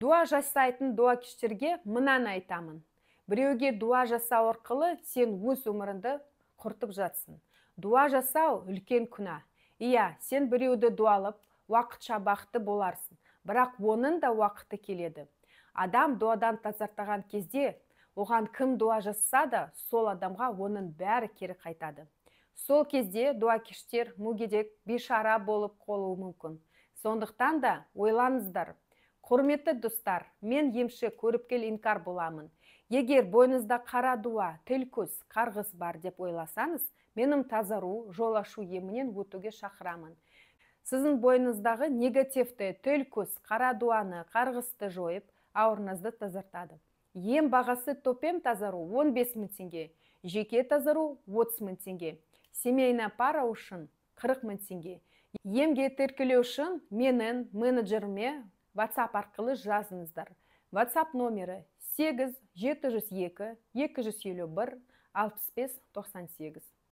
дуа жасайтын дуакештерге мынаны айтамын біреуге дуа жасау арқылы сен өз өміріңді құртып жатсың дуа жасау үлкен күнә иә сен біреуді дуалып уақытша бақытты боларсың бірақ оның да уақыты келеді адам дуадан тазартаған кезде оған кім дуа жасаса да сол адамға оның бәрі кері қайтады сол кезде дуа дуакештер мүгедек бейшара болып қалуы мүмкін сондықтан да ойланыңыздар құрметті достар мен емші көріпкел инкар боламын егер бойыңызда қара дуа тіл көз қарғыс бар деп ойласаңыз менің тазару жолашу ашу емінен өтуге шақырамын сіздің бойыңыздағы негативті тіл көз қара дуаны қарғысты жойып ауырыңызды тазартады ем бағасы топем тазару 15 мың теңге жеке тазару 30 мың теңге семейная пара үшін қырық мың теңге емге тіркелу үшін менің менеджеріме WhatsApp арқылы жазыңыздар WhatsApp номері 8 702 251 65 98